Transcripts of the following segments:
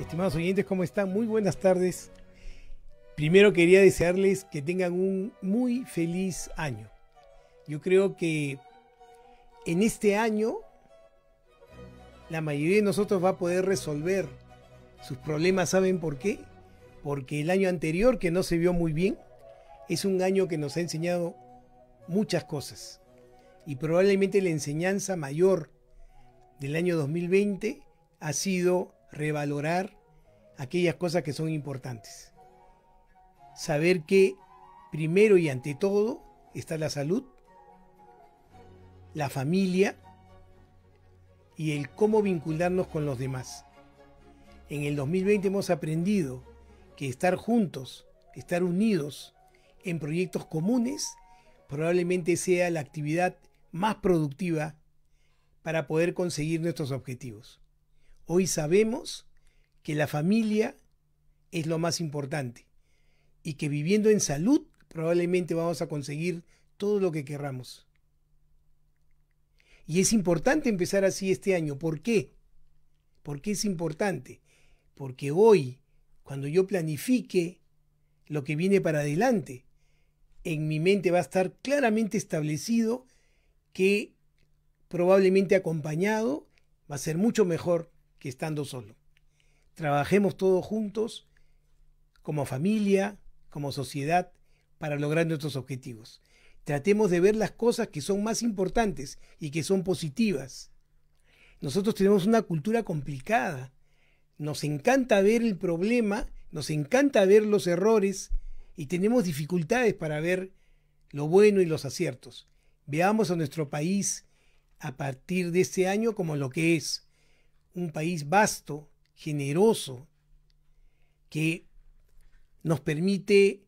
Estimados oyentes, ¿cómo están? Muy buenas tardes. Primero quería desearles que tengan un muy feliz año. Yo creo que en este año la mayoría de nosotros va a poder resolver sus problemas. ¿Saben por qué? Porque el año anterior, que no se vio muy bien, es un año que nos ha enseñado muchas cosas. Y probablemente la enseñanza mayor del año 2020 ha sido revalorar aquellas cosas que son importantes. Saber que primero y ante todo está la salud, la familia y el cómo vincularnos con los demás. En el 2020 hemos aprendido que estar juntos, estar unidos en proyectos comunes, probablemente sea la actividad más productiva para poder conseguir nuestros objetivos. Hoy sabemos que la familia es lo más importante y que viviendo en salud probablemente vamos a conseguir todo lo que querramos. Y es importante empezar así este año. ¿Por qué? ¿Por es importante? Porque hoy, cuando yo planifique lo que viene para adelante, en mi mente va a estar claramente establecido que probablemente acompañado va a ser mucho mejor que estando solo. Trabajemos todos juntos, como familia, como sociedad, para lograr nuestros objetivos. Tratemos de ver las cosas que son más importantes y que son positivas. Nosotros tenemos una cultura complicada. Nos encanta ver el problema, nos encanta ver los errores y tenemos dificultades para ver lo bueno y los aciertos. Veamos a nuestro país a partir de este año como lo que es, un país vasto, generoso, que nos permite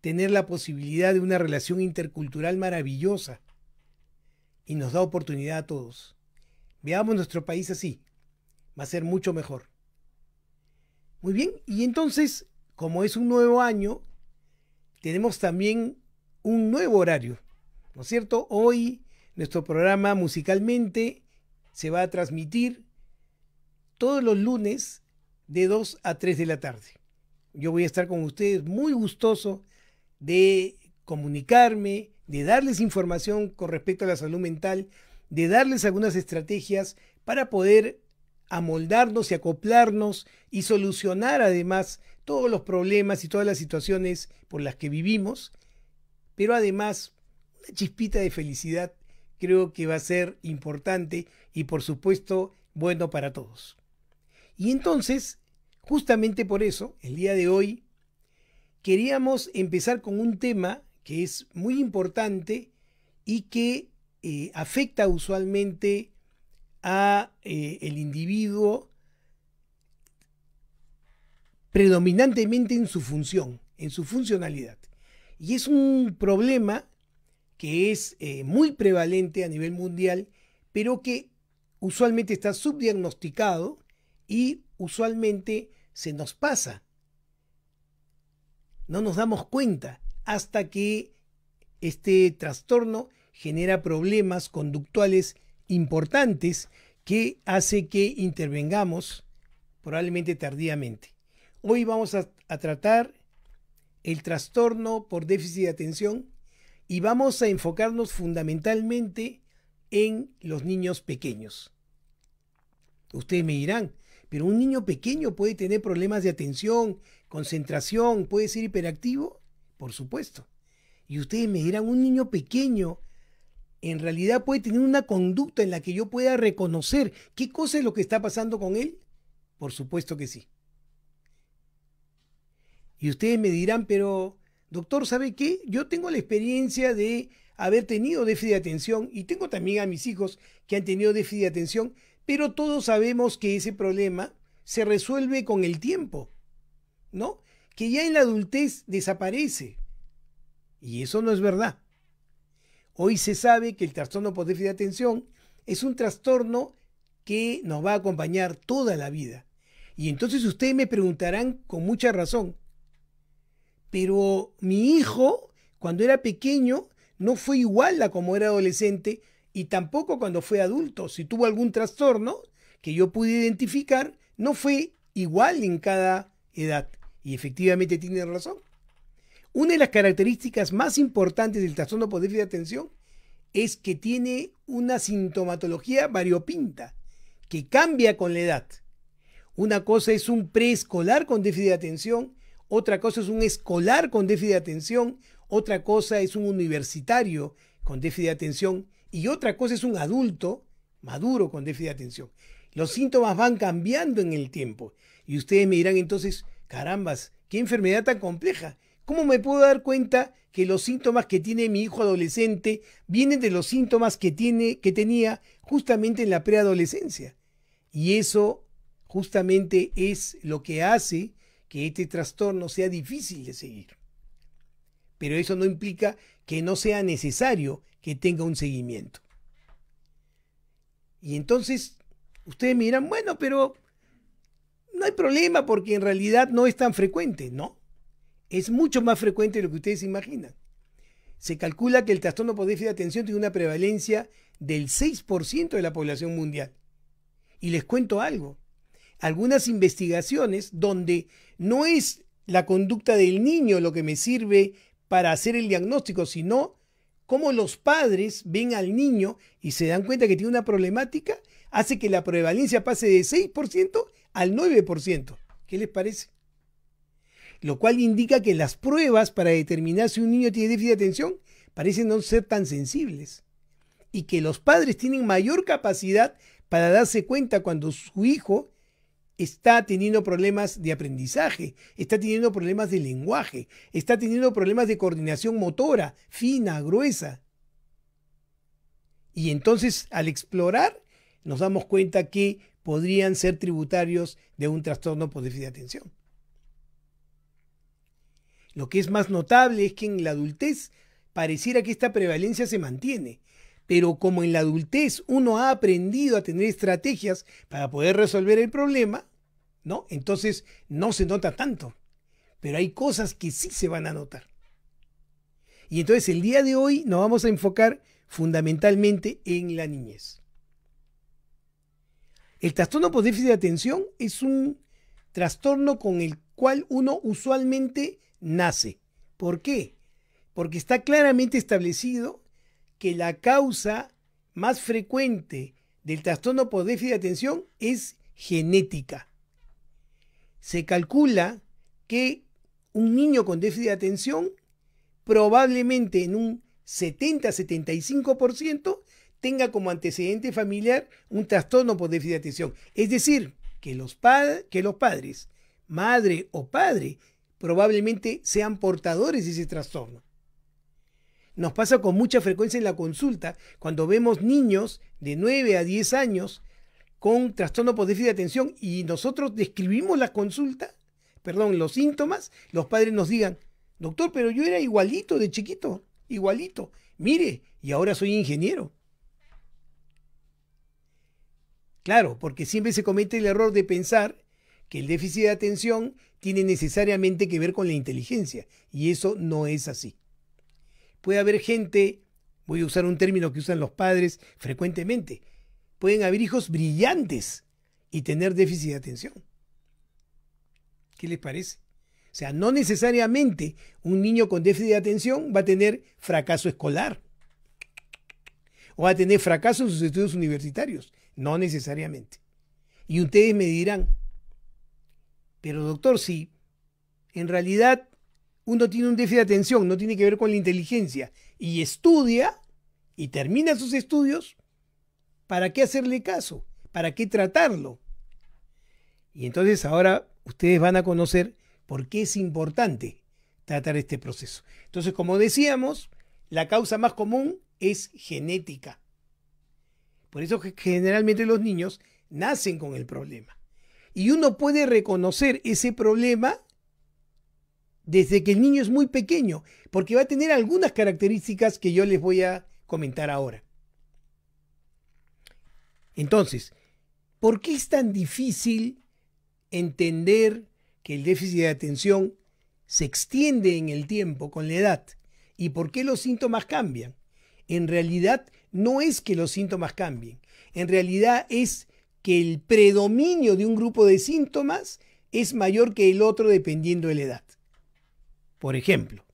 tener la posibilidad de una relación intercultural maravillosa y nos da oportunidad a todos. Veamos nuestro país así, va a ser mucho mejor. Muy bien, y entonces, como es un nuevo año, tenemos también un nuevo horario, ¿no es cierto? Hoy nuestro programa musicalmente se va a transmitir todos los lunes de 2 a 3 de la tarde. Yo voy a estar con ustedes muy gustoso de comunicarme, de darles información con respecto a la salud mental, de darles algunas estrategias para poder amoldarnos y acoplarnos y solucionar además todos los problemas y todas las situaciones por las que vivimos, pero además una chispita de felicidad creo que va a ser importante y por supuesto bueno para todos. Y entonces, justamente por eso, el día de hoy, queríamos empezar con un tema que es muy importante y que eh, afecta usualmente a eh, el individuo predominantemente en su función, en su funcionalidad. Y es un problema que es eh, muy prevalente a nivel mundial, pero que usualmente está subdiagnosticado y usualmente se nos pasa. No nos damos cuenta hasta que este trastorno genera problemas conductuales importantes que hace que intervengamos probablemente tardíamente. Hoy vamos a tratar el trastorno por déficit de atención y vamos a enfocarnos fundamentalmente en los niños pequeños. Ustedes me dirán, pero un niño pequeño puede tener problemas de atención, concentración, puede ser hiperactivo, por supuesto. Y ustedes me dirán, un niño pequeño en realidad puede tener una conducta en la que yo pueda reconocer qué cosa es lo que está pasando con él. Por supuesto que sí. Y ustedes me dirán, pero doctor, ¿sabe qué? Yo tengo la experiencia de haber tenido déficit de atención y tengo también a mis hijos que han tenido déficit de atención, pero todos sabemos que ese problema se resuelve con el tiempo, ¿no? Que ya en la adultez desaparece. Y eso no es verdad. Hoy se sabe que el trastorno por déficit de atención es un trastorno que nos va a acompañar toda la vida. Y entonces ustedes me preguntarán con mucha razón, pero mi hijo, cuando era pequeño, no fue igual a como era adolescente y tampoco cuando fue adulto. Si tuvo algún trastorno que yo pude identificar, no fue igual en cada edad. Y efectivamente tiene razón. Una de las características más importantes del trastorno por déficit de atención es que tiene una sintomatología variopinta que cambia con la edad. Una cosa es un preescolar con déficit de atención otra cosa es un escolar con déficit de atención, otra cosa es un universitario con déficit de atención y otra cosa es un adulto maduro con déficit de atención. Los síntomas van cambiando en el tiempo y ustedes me dirán entonces, carambas, qué enfermedad tan compleja. ¿Cómo me puedo dar cuenta que los síntomas que tiene mi hijo adolescente vienen de los síntomas que, tiene, que tenía justamente en la preadolescencia? Y eso justamente es lo que hace que este trastorno sea difícil de seguir. Pero eso no implica que no sea necesario que tenga un seguimiento. Y entonces ustedes miran, bueno, pero no hay problema porque en realidad no es tan frecuente, ¿no? Es mucho más frecuente de lo que ustedes imaginan. Se calcula que el trastorno por déficit de atención tiene una prevalencia del 6% de la población mundial. Y les cuento algo. Algunas investigaciones donde no es la conducta del niño lo que me sirve para hacer el diagnóstico, sino cómo los padres ven al niño y se dan cuenta que tiene una problemática, hace que la prevalencia pase de 6% al 9%. ¿Qué les parece? Lo cual indica que las pruebas para determinar si un niño tiene déficit de atención parecen no ser tan sensibles y que los padres tienen mayor capacidad para darse cuenta cuando su hijo está teniendo problemas de aprendizaje, está teniendo problemas de lenguaje, está teniendo problemas de coordinación motora, fina, gruesa. Y entonces al explorar nos damos cuenta que podrían ser tributarios de un trastorno por déficit de atención. Lo que es más notable es que en la adultez pareciera que esta prevalencia se mantiene, pero como en la adultez uno ha aprendido a tener estrategias para poder resolver el problema, entonces no se nota tanto, pero hay cosas que sí se van a notar. Y entonces el día de hoy nos vamos a enfocar fundamentalmente en la niñez. El trastorno por déficit de atención es un trastorno con el cual uno usualmente nace. ¿Por qué? Porque está claramente establecido que la causa más frecuente del trastorno por déficit de atención es genética se calcula que un niño con déficit de atención probablemente en un 70-75% tenga como antecedente familiar un trastorno por déficit de atención. Es decir, que los, padres, madre o padre, probablemente sean portadores de ese trastorno. Nos pasa con mucha frecuencia en la consulta cuando vemos niños de 9 a 10 años con trastorno por déficit de atención y nosotros describimos la consulta, perdón, los síntomas, los padres nos digan, doctor, pero yo era igualito de chiquito, igualito, mire, y ahora soy ingeniero. Claro, porque siempre se comete el error de pensar que el déficit de atención tiene necesariamente que ver con la inteligencia, y eso no es así. Puede haber gente, voy a usar un término que usan los padres frecuentemente, pueden haber hijos brillantes y tener déficit de atención. ¿Qué les parece? O sea, no necesariamente un niño con déficit de atención va a tener fracaso escolar o va a tener fracaso en sus estudios universitarios. No necesariamente. Y ustedes me dirán, pero doctor, si en realidad uno tiene un déficit de atención, no tiene que ver con la inteligencia, y estudia y termina sus estudios, ¿Para qué hacerle caso? ¿Para qué tratarlo? Y entonces ahora ustedes van a conocer por qué es importante tratar este proceso. Entonces, como decíamos, la causa más común es genética. Por eso generalmente los niños nacen con el problema. Y uno puede reconocer ese problema desde que el niño es muy pequeño, porque va a tener algunas características que yo les voy a comentar ahora. Entonces, ¿por qué es tan difícil entender que el déficit de atención se extiende en el tiempo con la edad? ¿Y por qué los síntomas cambian? En realidad no es que los síntomas cambien, en realidad es que el predominio de un grupo de síntomas es mayor que el otro dependiendo de la edad. Por ejemplo,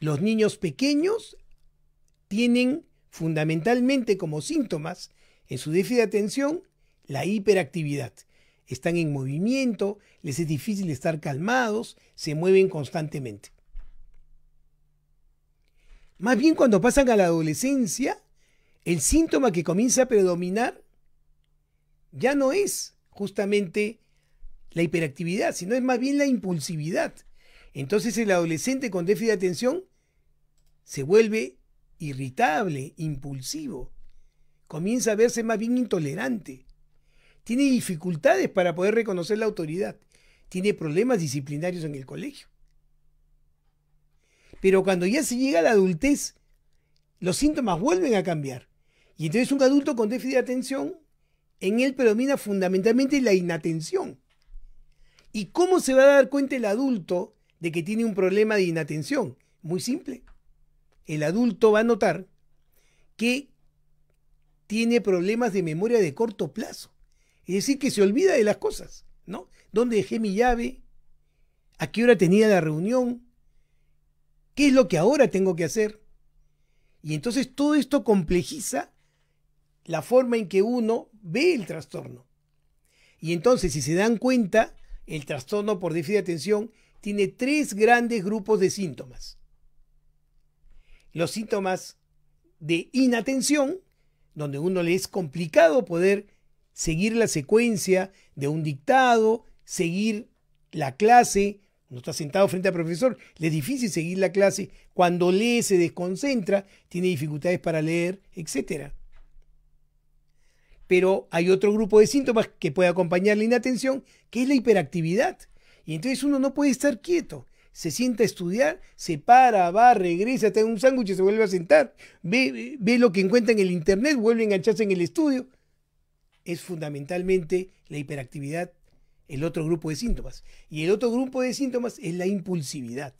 los niños pequeños tienen fundamentalmente como síntomas en su déficit de atención, la hiperactividad. Están en movimiento, les es difícil estar calmados, se mueven constantemente. Más bien cuando pasan a la adolescencia, el síntoma que comienza a predominar ya no es justamente la hiperactividad, sino es más bien la impulsividad. Entonces el adolescente con déficit de atención se vuelve irritable, impulsivo comienza a verse más bien intolerante. Tiene dificultades para poder reconocer la autoridad. Tiene problemas disciplinarios en el colegio. Pero cuando ya se llega a la adultez, los síntomas vuelven a cambiar. Y entonces un adulto con déficit de atención, en él predomina fundamentalmente la inatención. ¿Y cómo se va a dar cuenta el adulto de que tiene un problema de inatención? Muy simple. El adulto va a notar que tiene problemas de memoria de corto plazo. Es decir, que se olvida de las cosas, ¿no? ¿Dónde dejé mi llave? ¿A qué hora tenía la reunión? ¿Qué es lo que ahora tengo que hacer? Y entonces todo esto complejiza la forma en que uno ve el trastorno. Y entonces, si se dan cuenta, el trastorno por déficit de atención tiene tres grandes grupos de síntomas. Los síntomas de inatención, donde uno le es complicado poder seguir la secuencia de un dictado, seguir la clase, uno está sentado frente al profesor, le es difícil seguir la clase, cuando lee se desconcentra, tiene dificultades para leer, etc. Pero hay otro grupo de síntomas que puede acompañar la inatención, que es la hiperactividad. Y entonces uno no puede estar quieto se sienta a estudiar, se para, va, regresa, tiene un sándwich y se vuelve a sentar, ve lo que encuentra en el internet, vuelve a engancharse en el estudio. Es fundamentalmente la hiperactividad el otro grupo de síntomas. Y el otro grupo de síntomas es la impulsividad.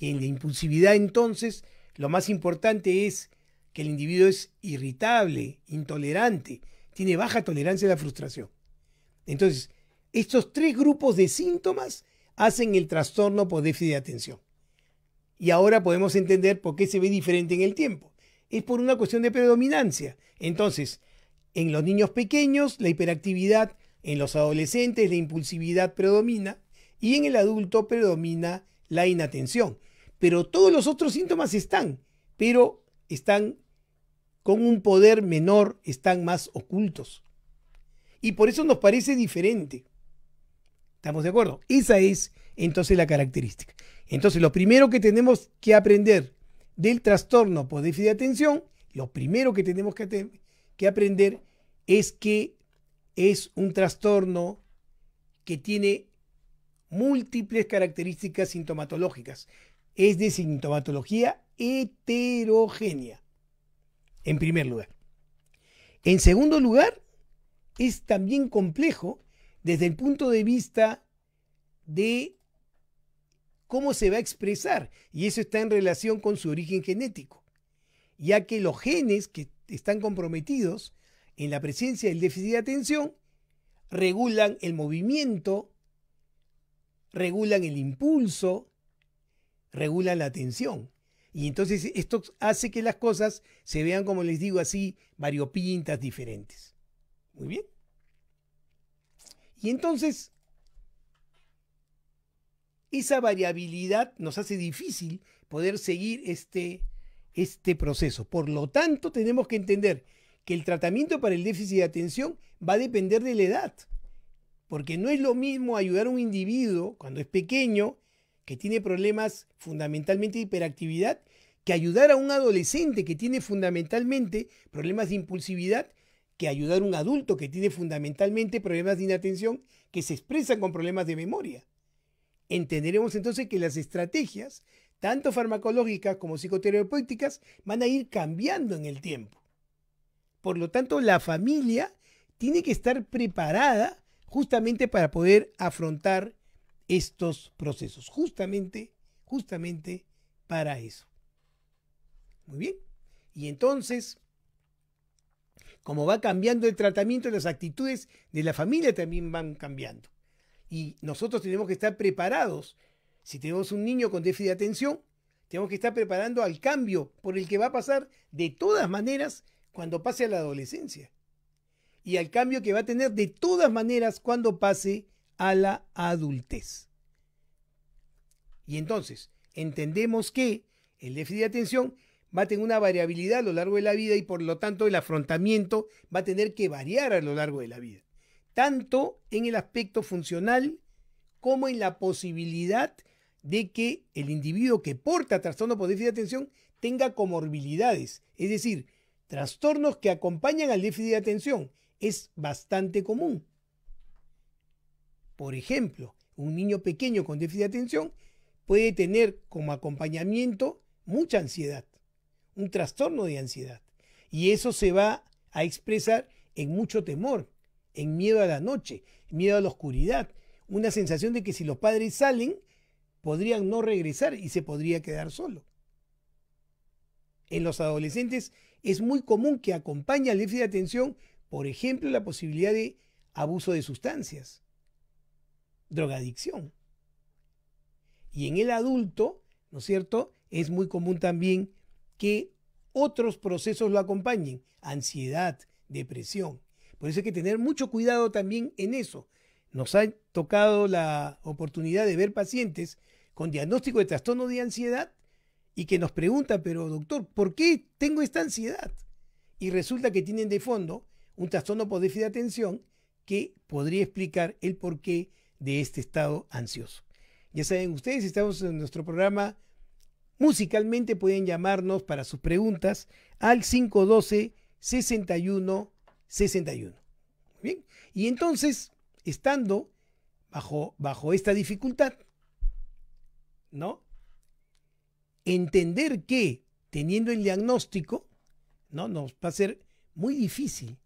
Y en la impulsividad entonces lo más importante es que el individuo es irritable, intolerante, tiene baja tolerancia a la frustración. Entonces, estos tres grupos de síntomas hacen el trastorno por déficit de atención. Y ahora podemos entender por qué se ve diferente en el tiempo. Es por una cuestión de predominancia. Entonces, en los niños pequeños la hiperactividad, en los adolescentes la impulsividad predomina y en el adulto predomina la inatención. Pero todos los otros síntomas están, pero están con un poder menor, están más ocultos. Y por eso nos parece diferente. ¿Estamos de acuerdo? Esa es entonces la característica. Entonces, lo primero que tenemos que aprender del trastorno por déficit de atención, lo primero que tenemos que, que aprender es que es un trastorno que tiene múltiples características sintomatológicas, es de sintomatología heterogénea, en primer lugar. En segundo lugar, es también complejo desde el punto de vista de cómo se va a expresar. Y eso está en relación con su origen genético, ya que los genes que están comprometidos en la presencia del déficit de atención regulan el movimiento, regulan el impulso, regulan la atención. Y entonces esto hace que las cosas se vean, como les digo, así variopintas diferentes. Muy bien. Y entonces, esa variabilidad nos hace difícil poder seguir este, este proceso. Por lo tanto, tenemos que entender que el tratamiento para el déficit de atención va a depender de la edad. Porque no es lo mismo ayudar a un individuo cuando es pequeño, que tiene problemas fundamentalmente de hiperactividad, que ayudar a un adolescente que tiene fundamentalmente problemas de impulsividad que ayudar a un adulto que tiene fundamentalmente problemas de inatención que se expresan con problemas de memoria. Entenderemos entonces que las estrategias, tanto farmacológicas como psicoterapéuticas, van a ir cambiando en el tiempo. Por lo tanto, la familia tiene que estar preparada justamente para poder afrontar estos procesos, justamente, justamente para eso. Muy bien. Y entonces, como va cambiando el tratamiento, las actitudes de la familia también van cambiando. Y nosotros tenemos que estar preparados. Si tenemos un niño con déficit de atención, tenemos que estar preparando al cambio por el que va a pasar de todas maneras cuando pase a la adolescencia. Y al cambio que va a tener de todas maneras cuando pase a la adultez. Y entonces, entendemos que el déficit de atención va a tener una variabilidad a lo largo de la vida y por lo tanto el afrontamiento va a tener que variar a lo largo de la vida, tanto en el aspecto funcional como en la posibilidad de que el individuo que porta trastorno por déficit de atención tenga comorbilidades, es decir, trastornos que acompañan al déficit de atención. Es bastante común. Por ejemplo, un niño pequeño con déficit de atención puede tener como acompañamiento mucha ansiedad un trastorno de ansiedad. Y eso se va a expresar en mucho temor, en miedo a la noche, miedo a la oscuridad, una sensación de que si los padres salen, podrían no regresar y se podría quedar solo. En los adolescentes es muy común que acompañe al déficit de atención, por ejemplo, la posibilidad de abuso de sustancias, drogadicción. Y en el adulto, ¿no es cierto? Es muy común también que otros procesos lo acompañen, ansiedad, depresión. Por eso hay que tener mucho cuidado también en eso. Nos ha tocado la oportunidad de ver pacientes con diagnóstico de trastorno de ansiedad y que nos preguntan, pero doctor, ¿por qué tengo esta ansiedad? Y resulta que tienen de fondo un trastorno por déficit de atención que podría explicar el porqué de este estado ansioso. Ya saben ustedes, estamos en nuestro programa Musicalmente pueden llamarnos para sus preguntas al 512 6161 Bien. Y entonces, estando bajo, bajo esta dificultad, ¿no? Entender que teniendo el diagnóstico, ¿no? Nos va a ser muy difícil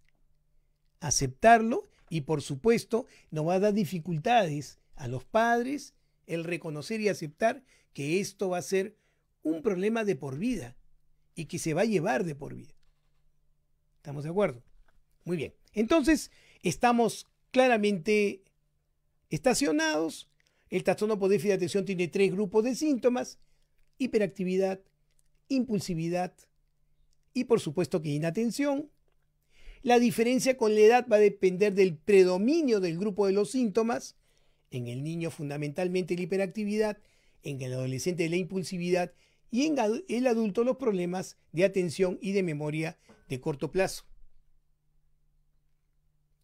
aceptarlo y por supuesto nos va a dar dificultades a los padres el reconocer y aceptar que esto va a ser un problema de por vida y que se va a llevar de por vida. ¿Estamos de acuerdo? Muy bien. Entonces, estamos claramente estacionados. El trastorno por déficit de atención tiene tres grupos de síntomas. Hiperactividad, impulsividad y por supuesto que inatención. La diferencia con la edad va a depender del predominio del grupo de los síntomas. En el niño fundamentalmente la hiperactividad, en el adolescente la impulsividad y en el adulto los problemas de atención y de memoria de corto plazo.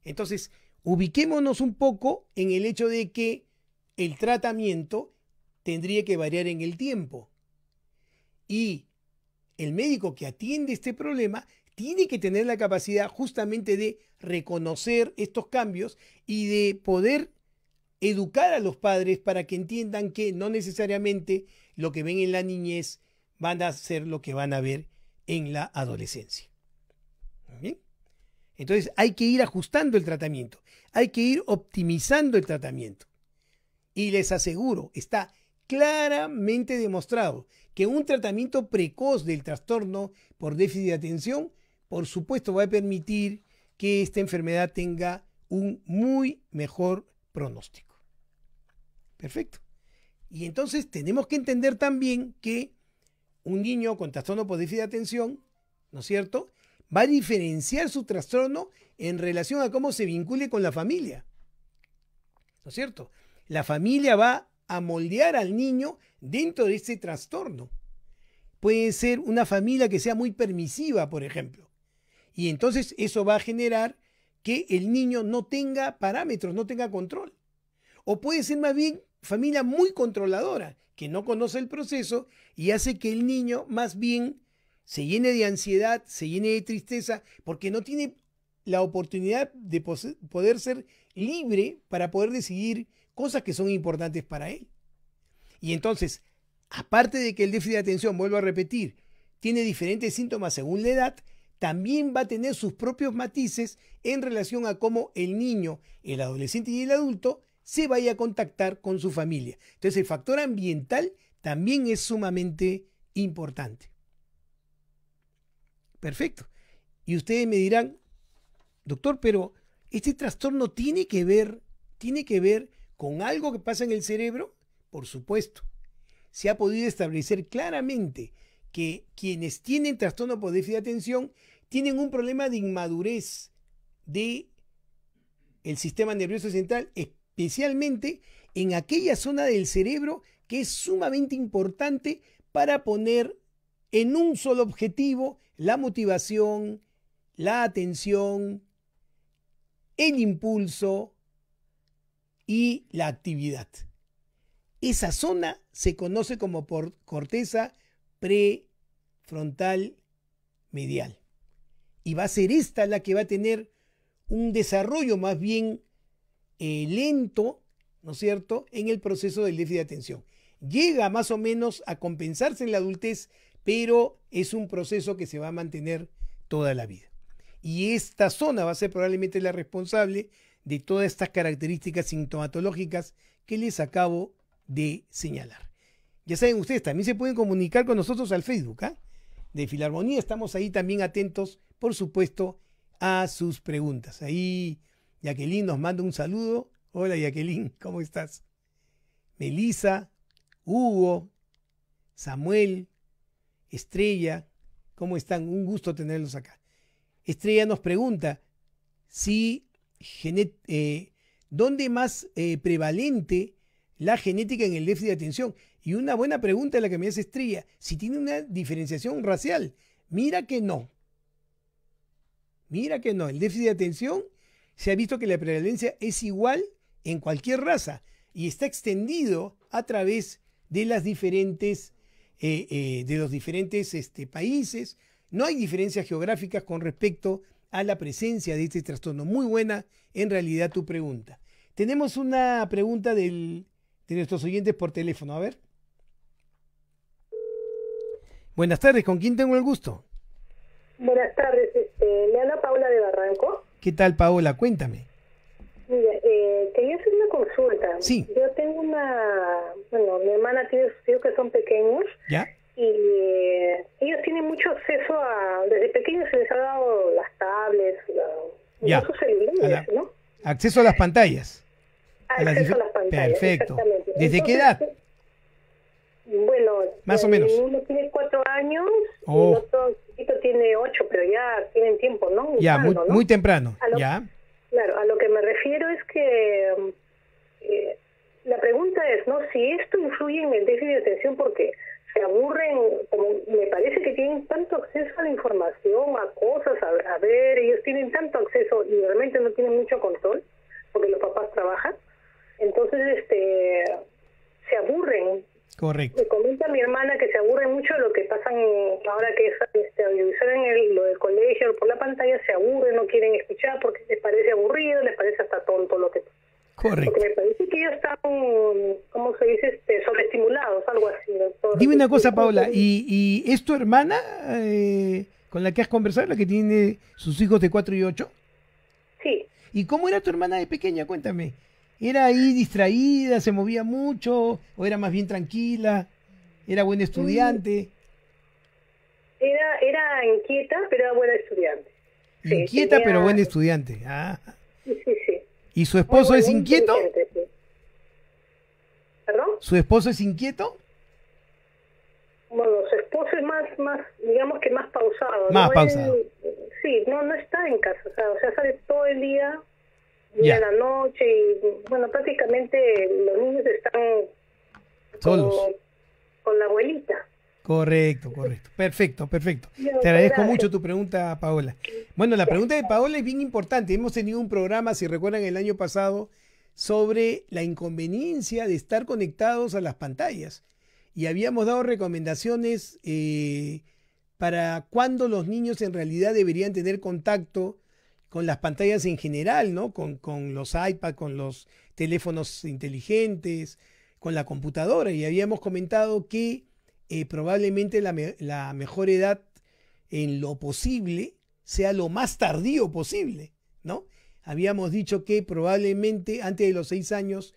Entonces, ubiquémonos un poco en el hecho de que el tratamiento tendría que variar en el tiempo. Y el médico que atiende este problema tiene que tener la capacidad justamente de reconocer estos cambios y de poder educar a los padres para que entiendan que no necesariamente lo que ven en la niñez van a ser lo que van a ver en la adolescencia. ¿Bien? Entonces hay que ir ajustando el tratamiento, hay que ir optimizando el tratamiento. Y les aseguro, está claramente demostrado que un tratamiento precoz del trastorno por déficit de atención, por supuesto, va a permitir que esta enfermedad tenga un muy mejor pronóstico. Perfecto. Y entonces tenemos que entender también que un niño con trastorno por déficit de atención, ¿no es cierto?, va a diferenciar su trastorno en relación a cómo se vincule con la familia. ¿No es cierto? La familia va a moldear al niño dentro de ese trastorno. Puede ser una familia que sea muy permisiva, por ejemplo. Y entonces eso va a generar que el niño no tenga parámetros, no tenga control. O puede ser más bien familia muy controladora que no conoce el proceso y hace que el niño más bien se llene de ansiedad, se llene de tristeza, porque no tiene la oportunidad de poder ser libre para poder decidir cosas que son importantes para él. Y entonces, aparte de que el déficit de atención, vuelvo a repetir, tiene diferentes síntomas según la edad, también va a tener sus propios matices en relación a cómo el niño, el adolescente y el adulto se vaya a contactar con su familia. Entonces el factor ambiental también es sumamente importante. Perfecto. Y ustedes me dirán, doctor, pero este trastorno tiene que ver, tiene que ver con algo que pasa en el cerebro. Por supuesto, se ha podido establecer claramente que quienes tienen trastorno por déficit de atención tienen un problema de inmadurez de el sistema nervioso central, especialmente en aquella zona del cerebro que es sumamente importante para poner en un solo objetivo la motivación, la atención, el impulso y la actividad. Esa zona se conoce como por corteza prefrontal medial. Y va a ser esta la que va a tener un desarrollo más bien eh, lento, ¿no es cierto?, en el proceso del déficit de atención. Llega más o menos a compensarse en la adultez, pero es un proceso que se va a mantener toda la vida. Y esta zona va a ser probablemente la responsable de todas estas características sintomatológicas que les acabo de señalar. Ya saben ustedes, también se pueden comunicar con nosotros al Facebook ¿Ah? de Filarmonía. Estamos ahí también atentos, por supuesto, a sus preguntas. Ahí Jacqueline nos manda un saludo. Hola Jacqueline, ¿cómo estás? Melissa, Hugo, Samuel, Estrella, ¿cómo están? Un gusto tenerlos acá. Estrella nos pregunta si eh, dónde más eh, prevalente la genética en el déficit de atención. Y una buena pregunta es la que me hace Estrella, si tiene una diferenciación racial. Mira que no. Mira que no. El déficit de atención se ha visto que la prevalencia es igual en cualquier raza y está extendido a través de las diferentes eh, eh, de los diferentes este, países. No hay diferencias geográficas con respecto a la presencia de este trastorno. Muy buena en realidad tu pregunta. Tenemos una pregunta de nuestros oyentes por teléfono. A ver. Buenas tardes, ¿con quién tengo el gusto? Buenas tardes, eh, Paula de Barranco. ¿Qué tal, Paola? Cuéntame. Mira, eh, quería hacer una consulta. Sí. Yo tengo una, bueno, mi hermana tiene sus hijos que son pequeños. ¿Ya? Y eh, ellos tienen mucho acceso a, desde pequeños se les ha dado las tablets, celulares, ¿no? Acceso a las pantallas. A acceso a las pantallas. Perfecto. ¿Desde qué edad? Bueno, más o eh, menos. Uno tiene cuatro años, oh. y otro tiene ocho, pero ya tienen tiempo, ¿no? muy, temprano, ya. Claro, a lo que me refiero es que eh, la pregunta es, ¿no? Si esto influye en el déficit de atención porque se aburren, como me parece que tienen tanto acceso a la información, a cosas, a, a ver, ellos tienen tanto acceso y realmente no tienen mucho control porque los papás trabajan. Entonces, este se aburren Correcto. Me comenta mi hermana que se aburre mucho lo que pasan ahora que es este, audiovisual en el, lo del colegio, por la pantalla, se aburre, no quieren escuchar porque les parece aburrido, les parece hasta tonto lo que Correcto. Porque me parece que ellos están, ¿cómo se dice? Este, sobreestimulados, algo así. Dime una cosa, Paula, ¿y, es tu hermana eh, con la que has conversado, la que tiene sus hijos de 4 y 8? Sí. ¿Y cómo era tu hermana de pequeña? Cuéntame. ¿Era ahí distraída, se movía mucho o era más bien tranquila? ¿Era buen mm. estudiante? Era, era inquieta, pero era buena estudiante. inquieta, pero buena estudiante. Ah. Sí, sí. ¿Y su esposo es inquieto? ¿Perdón? ¿Su esposo es inquieto? Bueno, su esposo es más, más digamos que más pausado. Más pausado. sí, no, no está en casa, o sea sale todo el día la noche y bueno, prácticamente los niños están solos con, la abuelita. Correcto, correcto. Perfecto, perfecto. Te agradezco mucho tu pregunta, Paola. Bueno, la pregunta de Paola es bien importante. Hemos tenido un programa, si recuerdan, el año pasado sobre la inconveniencia de estar conectados a las pantallas. Y habíamos dado recomendaciones eh, para cuándo los niños en realidad deberían tener contacto con las pantallas en general, ¿no? Con, con los iPads, con los teléfonos inteligentes, con la computadora. Y habíamos comentado que eh, probablemente la, la mejor edad en lo posible sea lo más tardío posible, ¿no? Habíamos dicho que probablemente antes de los seis años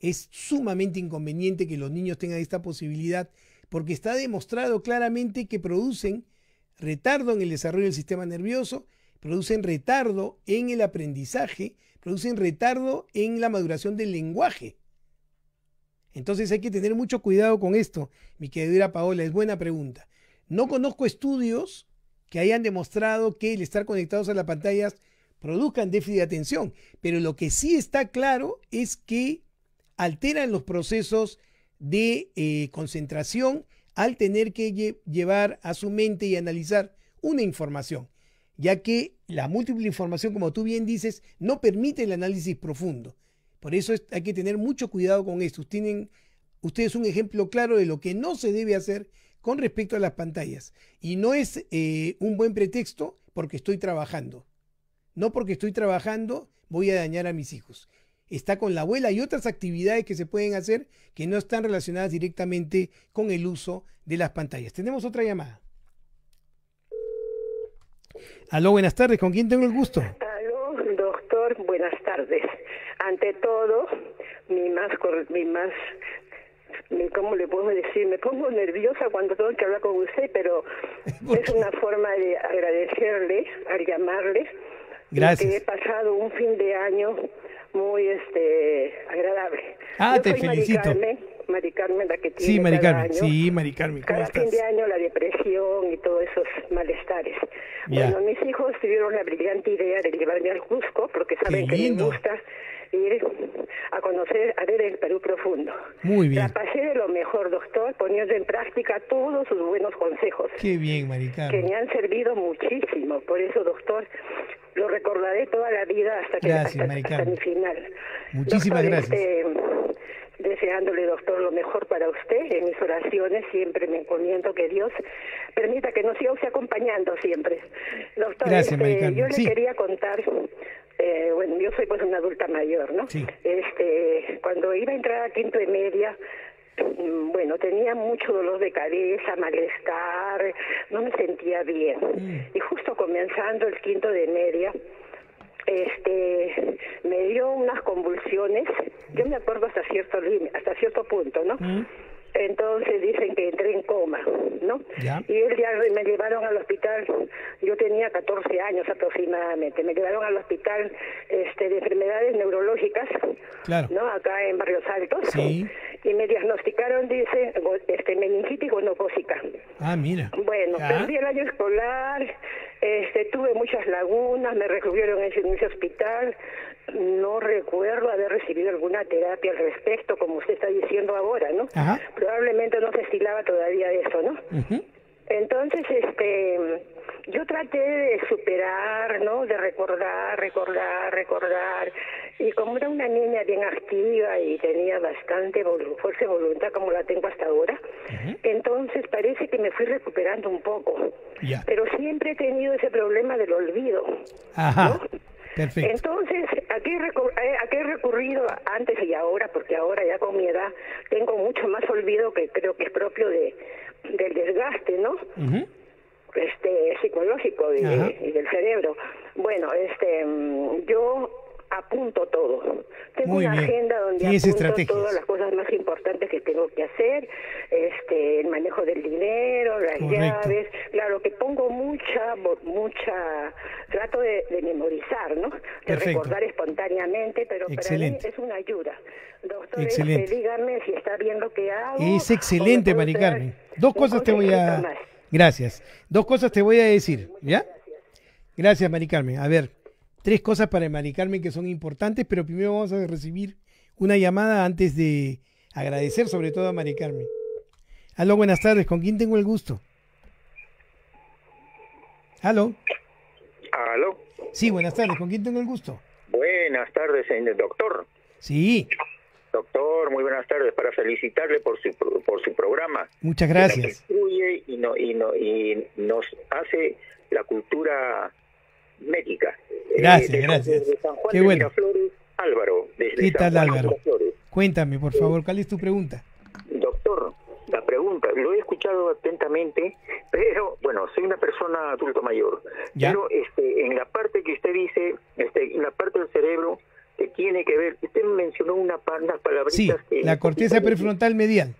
es sumamente inconveniente que los niños tengan esta posibilidad porque está demostrado claramente que producen retardo en el desarrollo del sistema nervioso producen retardo en el aprendizaje, producen retardo en la maduración del lenguaje. Entonces hay que tener mucho cuidado con esto, mi querida Paola, es buena pregunta. No conozco estudios que hayan demostrado que el estar conectados a las pantallas produzcan déficit de atención, pero lo que sí está claro es que alteran los procesos de eh, concentración al tener que llevar a su mente y analizar una información ya que la múltiple información, como tú bien dices, no permite el análisis profundo. Por eso hay que tener mucho cuidado con esto. Tienen ustedes un ejemplo claro de lo que no se debe hacer con respecto a las pantallas. Y no es eh, un buen pretexto porque estoy trabajando. No porque estoy trabajando voy a dañar a mis hijos. Está con la abuela y otras actividades que se pueden hacer que no están relacionadas directamente con el uso de las pantallas. Tenemos otra llamada. Aló, buenas tardes, ¿con quién tengo el gusto? Aló, doctor, buenas tardes. Ante todo, mi más, mi más ¿cómo le puedo decir? Me pongo nerviosa cuando tengo que hablar con usted, pero es una forma de agradecerle al llamarle. Gracias. he pasado un fin de año muy este agradable. Ah, te felicito. Maricarmen, la que tiene sí, maricarme sí, maricarme cada fin de año la depresión y todos esos malestares. Bueno, mis hijos tuvieron la brillante idea de llevarme al Cusco porque saben que me gusta ir a conocer, a ver el Perú profundo. Muy bien. La pasé de lo mejor, doctor, poniendo en práctica todos sus buenos consejos. Qué bien, Maricán. Que me han servido muchísimo. Por eso, doctor, lo recordaré toda la vida hasta que hasta, mi final. Muchísimas gracias. Este, deseándole, doctor, lo mejor para usted. En mis oraciones siempre me encomiendo que Dios permita que nos siga usted acompañando siempre. Doctor, gracias, este, yo le quería contar eh, bueno, yo soy pues una adulta mayor, ¿no? Este, cuando iba a entrar a quinto de media, mm, bueno, tenía mucho dolor de cabeza, malestar, no me sentía bien. Mm. Y justo comenzando el quinto de media, este me dio unas convulsiones, yo me acuerdo hasta cierto hasta cierto punto, ¿no? Mm entonces dicen que entré en coma, ¿no? Y él ya me llevaron al hospital, yo tenía 14 años aproximadamente, me llevaron al hospital este, de enfermedades neurológicas, ¿no? Acá en Barrios Altos. Sí. Y me diagnosticaron, dice, este, meningitis gonocósica. Ah, mira. Bueno, perdí el año escolar, este, tuve muchas lagunas, me recluyeron en ese hospital, no recuerdo haber recibido alguna terapia al respecto, como usted está diciendo ahora, ¿no? Probablemente no se estilaba todavía eso, ¿no? Entonces, este, yo traté de superar, ¿no? De recordar, recordar, recordar. Y como era una niña bien activa y tenía bastante fuerza de voluntad como la tengo hasta ahora, entonces parece que me fui recuperando un poco. Pero siempre he tenido ese problema del olvido. Ajá. ¿no? Perfecto. Entonces, aquí eh, he, recurrido antes y ahora, porque ahora ya con mi edad tengo mucho más olvido que creo que es propio de del desgaste, ¿no? Este psicológico y, y del cerebro. Bueno, este mm, yo apunto todo. Tengo una agenda donde apunto todas las cosas más importantes que tengo que hacer, este, el manejo del dinero, las llaves. Claro que pongo mucha, mucha, trato de, memorizar, ¿no? De recordar espontáneamente, pero es una ayuda. Doctor, este, dígame si está bien lo que hago. Es excelente, Mari Dos cosas te voy a... Gracias. Dos cosas te voy a decir, ¿ya? Gracias, Mari A ver, tres cosas para Carmen que son importantes, pero primero vamos a recibir una llamada antes de agradecer sobre todo a carmen Aló, buenas tardes, ¿con quién tengo el gusto? Aló. Aló. Sí, buenas tardes, ¿con quién tengo el gusto? Buenas tardes, doctor. Sí. Doctor, muy buenas tardes. Para felicitarle por su, por su programa. Muchas gracias. y, no, y, no, y nos hace la cultura Médica. Gracias, eh, gracias. Qué bueno. Álvaro. Desde ¿Qué tal, Álvaro? Cuéntame, por favor, ¿cuál es tu pregunta? Doctor, la pregunta, lo he escuchado atentamente, pero bueno, soy una persona adulto mayor. Pero este, en la parte que usted dice, este, en la parte del cerebro que tiene que ver, usted mencionó una, unas palabritas. Sí, la corteza prefrontal medial.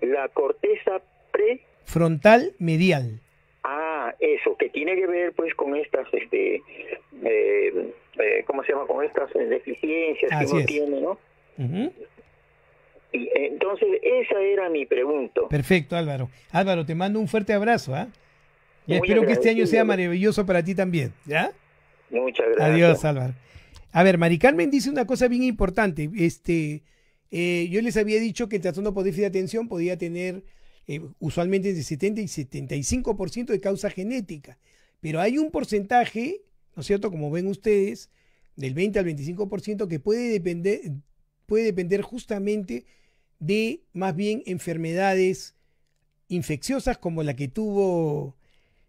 La corteza prefrontal medial. Ah, eso, que tiene que ver pues con estas, este, eh, eh, ¿cómo se llama? Con estas eh, deficiencias que uno tiene, ¿no? y, entonces, esa era mi pregunta. Perfecto, Álvaro. Álvaro, te mando un fuerte abrazo, ¿ah? Y espero que este año sea maravilloso para ti también, ¿ya? Muchas gracias. Adiós, Álvaro. A ver, Mari Carmen dice una cosa bien importante. Este, yo les había dicho que tratando de atención podía tener eh, usualmente entre 70 y 75% de causa genética. Pero hay un porcentaje, ¿no es cierto?, como ven ustedes, del 20 al 25% que puede depender, puede depender justamente de más bien enfermedades infecciosas como la que tuvo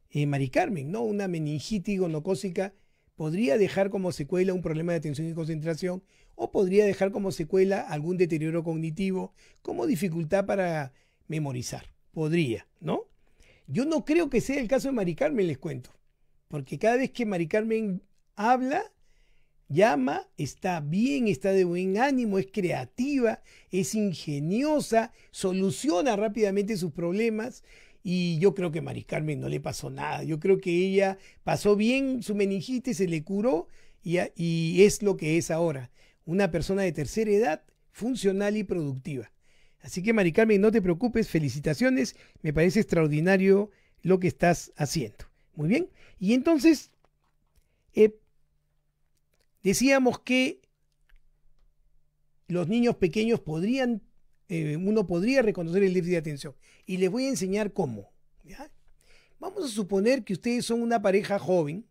eh, Mari Carmen, ¿no? Una meningitis gonocócica podría dejar como secuela un problema de atención y concentración o podría dejar como secuela algún deterioro cognitivo como dificultad para memorizar. Podría, ¿no? Yo no creo que sea el caso de Mari Carmen, les cuento. Porque cada vez que Mari Carmen habla, llama, está bien, está de buen ánimo, es creativa, es ingeniosa, soluciona rápidamente sus problemas. Y yo creo que Mari Carmen no le pasó nada. Yo creo que ella pasó bien su meningitis, se le curó y es lo que es ahora. Una persona de tercera edad, funcional y productiva. Así que, Maricarmen, no te preocupes, felicitaciones, me parece extraordinario lo que estás haciendo. Muy bien, y entonces eh, decíamos que los niños pequeños podrían, eh, uno podría reconocer el déficit de atención, y les voy a enseñar cómo. Vamos a suponer que ustedes son una pareja joven,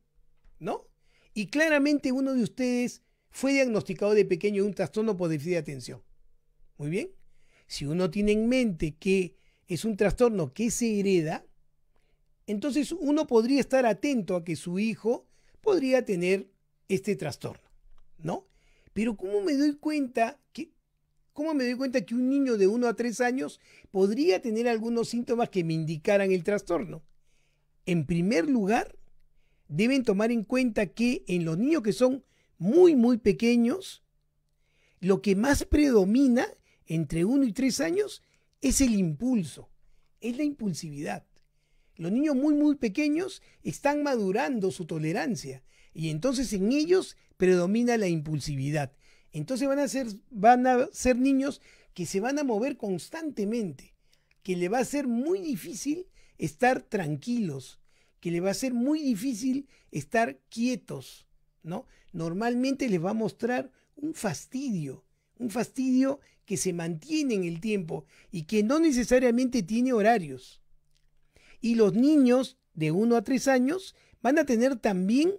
¿no? Y claramente uno de ustedes fue diagnosticado de pequeño de un trastorno por déficit de atención. Muy bien si uno tiene en mente que es un trastorno que se hereda, entonces uno podría estar atento a que su hijo podría tener este trastorno, ¿no? Pero ¿cómo me doy cuenta que, cómo me doy cuenta que un niño de 1 a 3 años podría tener algunos síntomas que me indicaran el trastorno? En primer lugar, deben tomar en cuenta que en los niños que son muy, muy pequeños, lo que más predomina entre uno y tres años es el impulso, es la impulsividad. Los niños muy, muy pequeños están madurando su tolerancia y entonces en ellos predomina la impulsividad. Entonces van a ser, van a ser niños que se van a mover constantemente, que le va a ser muy difícil estar tranquilos, que le va a ser muy difícil estar quietos, ¿no? Normalmente les va a mostrar un fastidio, un fastidio que se mantiene en el tiempo y que no necesariamente tiene horarios. Y los niños de 1 a 3 años van a tener también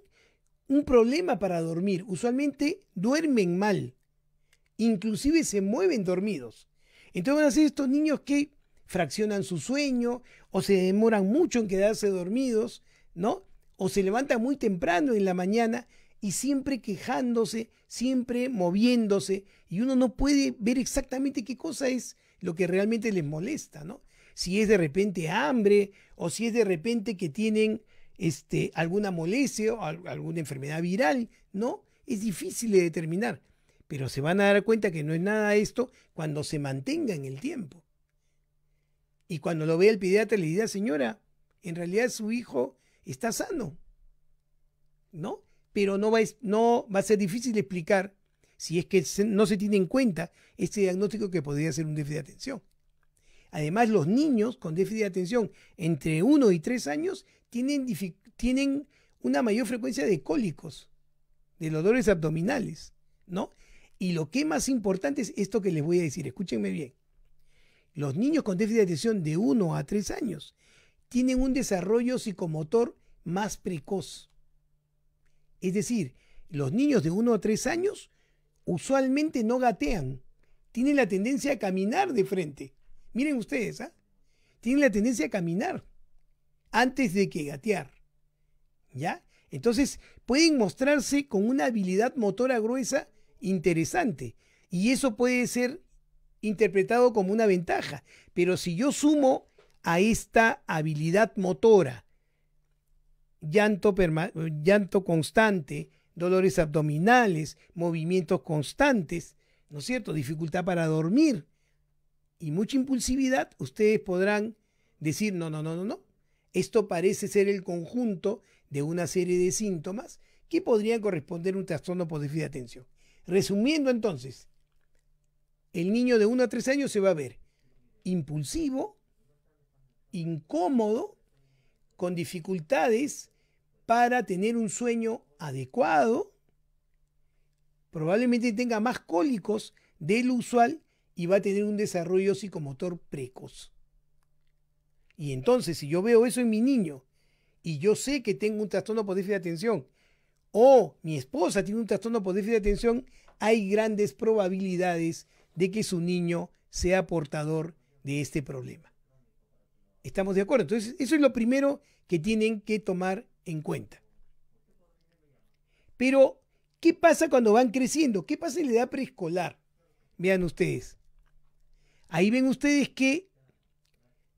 un problema para dormir. Usualmente duermen mal. Inclusive se mueven dormidos. Entonces van a ser estos niños que fraccionan su sueño o se demoran mucho en quedarse dormidos, ¿no? O se levantan muy temprano en la mañana y siempre quejándose, siempre moviéndose, y uno no puede ver exactamente qué cosa es lo que realmente les molesta, ¿no? Si es de repente hambre o si es de repente que tienen este, alguna molestia o alguna enfermedad viral, ¿no? Es difícil de determinar, pero se van a dar cuenta que no es nada esto cuando se mantenga en el tiempo. Y cuando lo vea el pediatra le dirá, señora, en realidad su hijo está sano, ¿no? pero no va, a, no va a ser difícil explicar si es que no se tiene en cuenta este diagnóstico que podría ser un déficit de atención. Además, los niños con déficit de atención entre 1 y 3 años tienen, tienen una mayor frecuencia de cólicos, de dolores abdominales, ¿no? Y lo que más importante es esto que les voy a decir, escúchenme bien. Los niños con déficit de atención de 1 a 3 años tienen un desarrollo psicomotor más precoz. Es decir, los niños de 1 a 3 años usualmente no gatean, tienen la tendencia a caminar de frente. Miren ustedes, ¿ah? Tienen la tendencia a caminar antes de que gatear. ¿Ya? Entonces, pueden mostrarse con una habilidad motora gruesa interesante. Y eso puede ser interpretado como una ventaja. Pero si yo sumo a esta habilidad motora llanto, llanto constante, dolores abdominales, movimientos constantes, ¿no es cierto? Dificultad para dormir y mucha impulsividad, ustedes podrán decir, no, no, no, no, no. Esto parece ser el conjunto de una serie de síntomas que podrían corresponder a un trastorno por déficit de atención. Resumiendo entonces, el niño de 1 a 3 años se va a ver impulsivo, incómodo, con dificultades para tener un sueño adecuado, probablemente tenga más cólicos del usual y va a tener un desarrollo psicomotor precoz. Y entonces, si yo veo eso en mi niño y yo sé que tengo un trastorno por déficit de atención, o mi esposa tiene un trastorno por déficit de atención, hay grandes probabilidades de que su niño sea portador de este problema. ¿Estamos de acuerdo? Entonces, eso es lo primero que tienen que tomar en cuenta. Pero, ¿qué pasa cuando van creciendo? ¿Qué pasa en la edad preescolar? Vean ustedes. Ahí ven ustedes que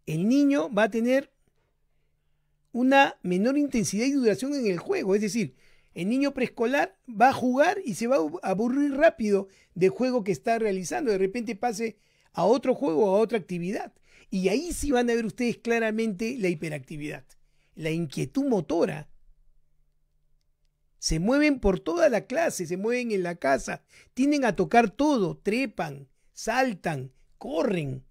el niño va a tener una menor intensidad y duración en el juego. Es decir, el niño preescolar va a jugar y se va a aburrir rápido del juego que está realizando. De repente pase a otro juego, a otra actividad. Y ahí sí van a ver ustedes claramente la hiperactividad la inquietud motora. Se mueven por toda la clase, se mueven en la casa, tienden a tocar todo, trepan, saltan, corren.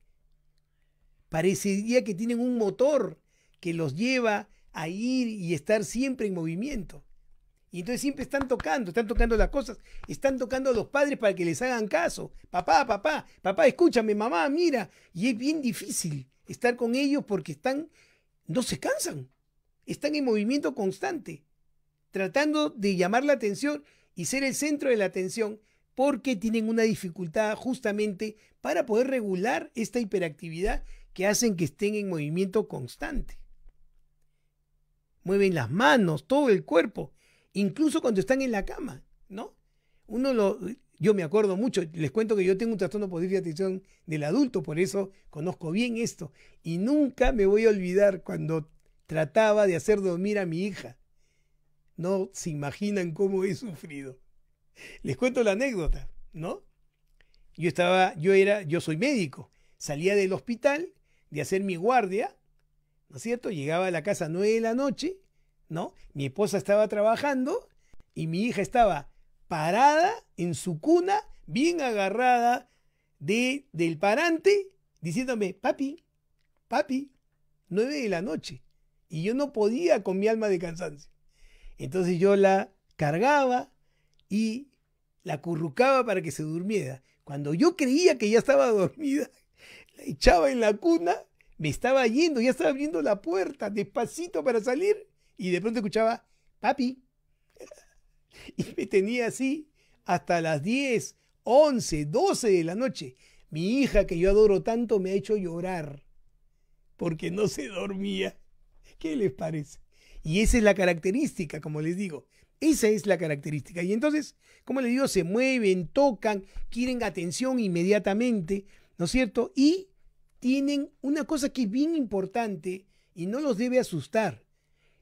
Parecería que tienen un motor que los lleva a ir y estar siempre en movimiento. Y entonces siempre están tocando, están tocando las cosas, están tocando a los padres para que les hagan caso. Papá, papá, papá, escúchame, mamá, mira. Y es bien difícil estar con ellos porque están, no se cansan están en movimiento constante, tratando de llamar la atención y ser el centro de la atención porque tienen una dificultad justamente para poder regular esta hiperactividad que hacen que estén en movimiento constante. Mueven las manos, todo el cuerpo, incluso cuando están en la cama, ¿no? Uno lo, yo me acuerdo mucho, les cuento que yo tengo un trastorno de déficit de atención del adulto, por eso conozco bien esto. Y nunca me voy a olvidar cuando Trataba de hacer dormir a mi hija. No se imaginan cómo he sufrido. Les cuento la anécdota, ¿no? Yo estaba, yo era, yo soy médico. Salía del hospital de hacer mi guardia, ¿no es cierto? Llegaba a la casa a 9 de la noche, ¿no? Mi esposa estaba trabajando y mi hija estaba parada en su cuna, bien agarrada de, del parante, diciéndome, papi, papi, 9 de la noche. Y yo no podía con mi alma de cansancio. Entonces yo la cargaba y la currucaba para que se durmiera. Cuando yo creía que ya estaba dormida, la echaba en la cuna, me estaba yendo, ya estaba abriendo la puerta despacito para salir y de pronto escuchaba, papi. Y me tenía así hasta las 10, 11, 12 de la noche. Mi hija que yo adoro tanto me ha hecho llorar porque no se dormía. ¿Qué les parece? Y esa es la característica, como les digo. Esa es la característica. Y entonces, como les digo, se mueven, tocan, quieren atención inmediatamente, ¿no es cierto? Y tienen una cosa que es bien importante y no los debe asustar.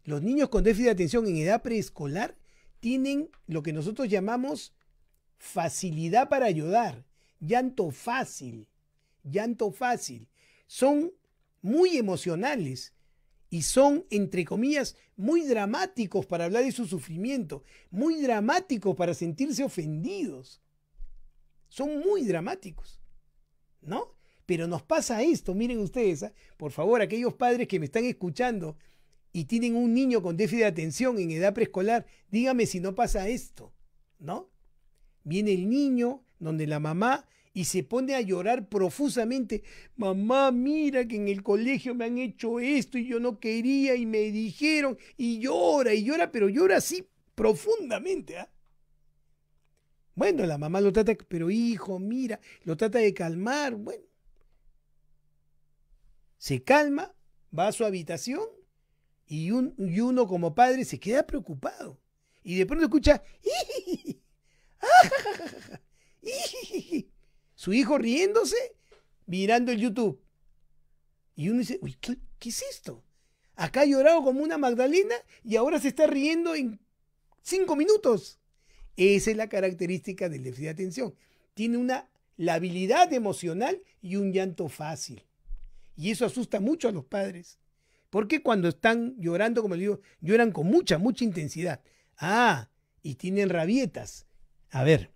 Los niños con déficit de atención en edad preescolar tienen lo que nosotros llamamos facilidad para ayudar, llanto fácil, llanto fácil. Son muy emocionales y son, entre comillas, muy dramáticos para hablar de su sufrimiento, muy dramáticos para sentirse ofendidos. Son muy dramáticos, ¿no? Pero nos pasa esto, miren ustedes, ¿ah? por favor, aquellos padres que me están escuchando y tienen un niño con déficit de atención en edad preescolar, dígame si no pasa esto, ¿no? Viene el niño donde la mamá y se pone a llorar profusamente. Mamá, mira que en el colegio me han hecho esto y yo no quería y me dijeron y llora y llora, pero llora así profundamente. ¿ah? Bueno, la mamá lo trata, pero hijo, mira, lo trata de calmar. Bueno, se calma, va a su habitación y, un, uno como padre se queda preocupado. Y de pronto escucha, ¡Ah, ja, su hijo riéndose, mirando el YouTube. Y uno dice, ¿qué, es esto? Acá ha llorado como una Magdalena y ahora se está riendo en cinco minutos. Esa es la característica del déficit de atención. Tiene una labilidad emocional y un llanto fácil. Y eso asusta mucho a los padres. Porque cuando están llorando, como les digo, lloran con mucha, mucha intensidad. Ah, y tienen rabietas. A ver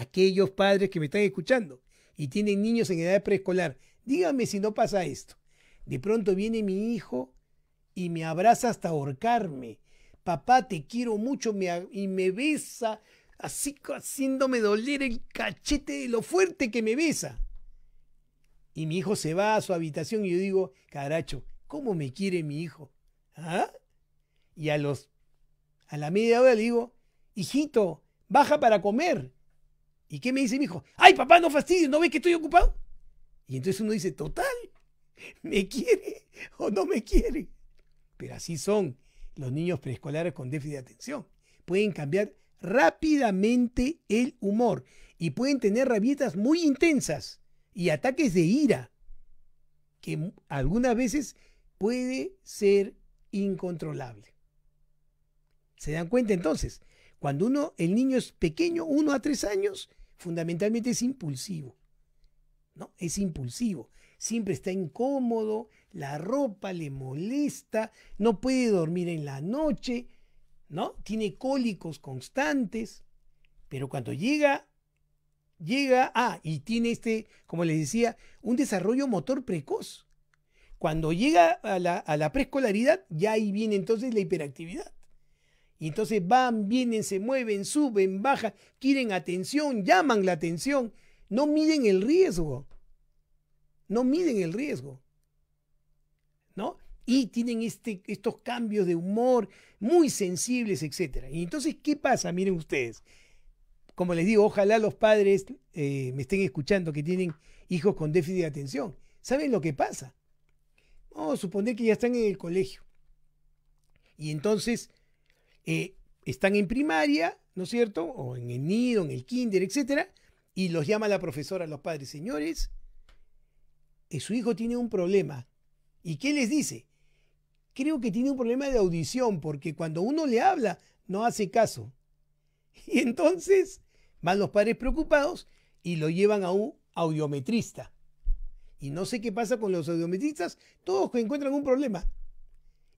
aquellos padres que me están escuchando y tienen niños en edad preescolar, díganme si no pasa esto. De pronto viene mi hijo y me abraza hasta ahorcarme. Papá, te quiero mucho y me besa, así haciéndome doler el cachete de lo fuerte que me besa. Y mi hijo se va a su habitación y yo digo, caracho, ¿cómo me quiere mi hijo? ¿Ah? Y a los a la media hora le digo, hijito, baja para comer. ¿Y qué me dice mi hijo? Ay, papá, no fastidies, ¿no ves que estoy ocupado? Y entonces uno dice, total, ¿me quiere o no me quiere? Pero así son los niños preescolares con déficit de atención. Pueden cambiar rápidamente el humor y pueden tener rabietas muy intensas y ataques de ira que algunas veces puede ser incontrolable. ¿Se dan cuenta entonces? Cuando uno, el niño es pequeño, uno a tres años, fundamentalmente es impulsivo. ¿no? Es impulsivo. Siempre está incómodo, la ropa le molesta, no puede dormir en la noche, ¿no? Tiene cólicos constantes, pero cuando llega, llega, ah, y tiene este, como les decía, un desarrollo motor precoz. Cuando llega a la, a la preescolaridad, ya ahí viene entonces la hiperactividad. Y entonces van, vienen, se mueven, suben, bajan, quieren atención, llaman la atención. No miden el riesgo. No miden el riesgo. ¿No? Y tienen este, estos cambios de humor muy sensibles, etc. Y entonces, ¿qué pasa? Miren ustedes. Como les digo, ojalá los padres eh, me estén escuchando que tienen hijos con déficit de atención. ¿Saben lo que pasa? Vamos a suponer que ya están en el colegio. Y entonces eh, están en primaria, ¿no es cierto? O en el nido, en el kinder, etcétera, y los llama la profesora a los padres, señores, eh, su hijo tiene un problema. ¿Y qué les dice? Creo que tiene un problema de audición, porque cuando uno le habla, no hace caso. Y entonces van los padres preocupados y lo llevan a un audiometrista. Y no sé qué pasa con los audiometristas, todos encuentran un problema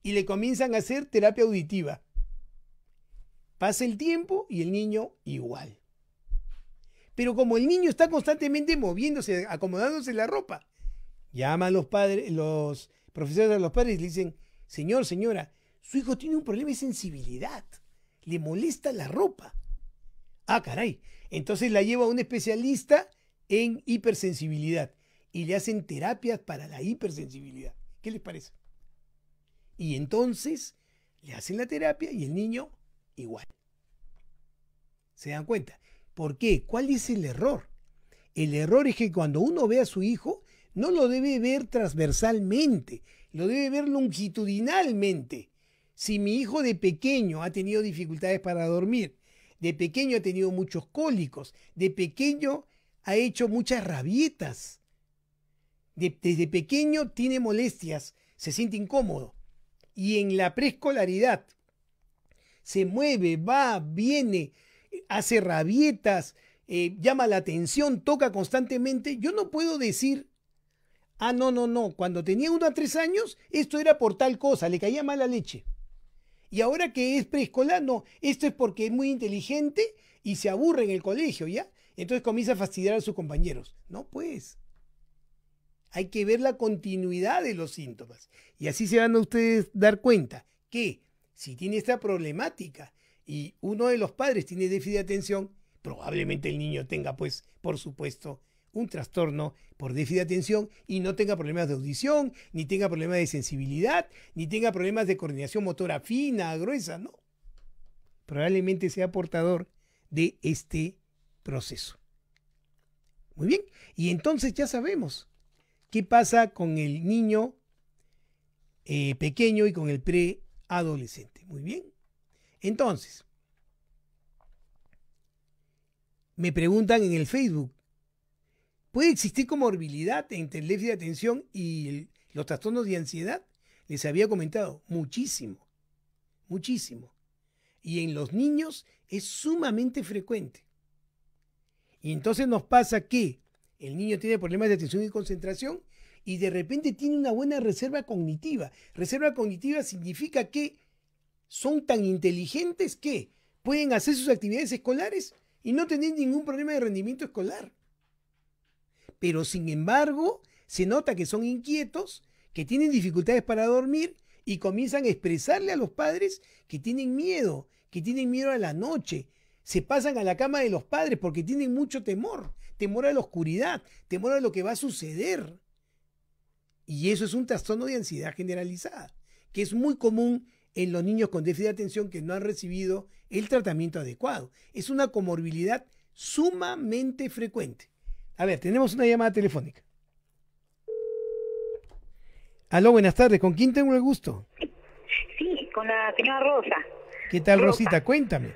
y le comienzan a hacer terapia auditiva. Pasa el tiempo y el niño igual. Pero como el niño está constantemente moviéndose, acomodándose la ropa, llaman los padres, los profesores a los padres y le dicen, señor, señora, su hijo tiene un problema de sensibilidad, le molesta la ropa. Ah, caray. Entonces la lleva a un especialista en hipersensibilidad y le hacen terapias para la hipersensibilidad. ¿Qué les parece? Y entonces le hacen la terapia y el niño igual. ¿Se dan cuenta? ¿Por qué? ¿Cuál es el error? El error es que cuando uno ve a su hijo, no lo debe ver transversalmente, lo debe ver longitudinalmente. Si mi hijo de pequeño ha tenido dificultades para dormir, de pequeño ha tenido muchos cólicos, de pequeño ha hecho muchas rabietas, desde pequeño tiene molestias, se siente incómodo. Y en la preescolaridad se mueve, va, viene, hace rabietas, eh, llama la atención, toca constantemente. Yo no puedo decir, ah, no, no, no, cuando tenía uno a tres años, esto era por tal cosa, le caía mala leche. Y ahora que es preescolar, no, esto es porque es muy inteligente y se aburre en el colegio, ¿ya? Entonces comienza a fastidiar a sus compañeros. No, pues. Hay que ver la continuidad de los síntomas. Y así se van a ustedes dar cuenta que si tiene esta problemática y uno de los padres tiene déficit de atención, probablemente el niño tenga, pues, por supuesto, un trastorno por déficit de atención y no tenga problemas de audición, ni tenga problemas de sensibilidad, ni tenga problemas de coordinación motora fina, gruesa, no. Probablemente sea portador de este proceso. Muy bien, y entonces ya sabemos qué pasa con el niño eh, pequeño y con el preadolescente. Muy bien. Entonces, me preguntan en el Facebook, ¿puede existir comorbilidad entre el déficit de atención y los trastornos de ansiedad? Les había comentado, muchísimo, muchísimo. Y en los niños es sumamente frecuente. Y entonces nos pasa que el niño tiene problemas de atención y concentración y de repente tiene una buena reserva cognitiva. Reserva cognitiva significa que son tan inteligentes que pueden hacer sus actividades escolares y no tener ningún problema de rendimiento escolar. Pero sin embargo, se nota que son inquietos, que tienen dificultades para dormir y comienzan a expresarle a los padres que tienen miedo, que tienen miedo a la noche. Se pasan a la cama de los padres porque tienen mucho temor, temor a la oscuridad, temor a lo que va a suceder. Y eso es un trastorno de ansiedad generalizada, que es muy común en los niños con déficit de atención que no han recibido el tratamiento adecuado. Es una comorbilidad sumamente frecuente. A ver, tenemos una llamada telefónica. Aló, buenas tardes. ¿Con quién tengo el gusto? Sí, con la señora Rosa. ¿Qué tal, Rosita? Cuéntame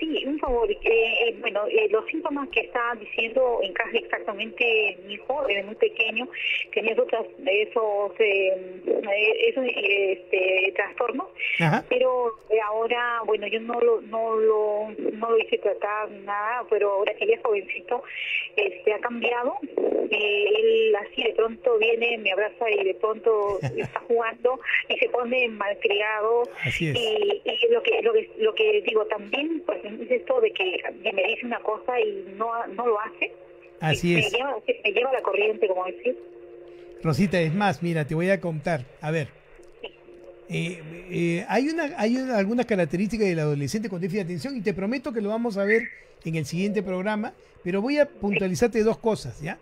sí, un favor. Eh, eh, bueno, eh, los síntomas que está diciendo encaja exactamente mi hijo, desde muy pequeño, tenía esos, esos, esos este, trastornos, pero ahora, bueno, yo no lo, no lo, no lo hice tratar nada, pero ahora que ya es jovencito, este, ha cambiado. él así de pronto viene, me abraza y de pronto está jugando y se pone malcriado. Y, y lo que, lo que, lo que digo también, pues esto de que, me dice una cosa y no, lo hace. Así es. Me lleva, la corriente, como decir. Rosita, es más, mira, te voy a contar. A ver. Eh, eh, hay una, hay algunas características del adolescente con déficit de atención y te prometo que lo vamos a ver en el siguiente programa, pero voy a puntualizarte dos cosas, ¿ya?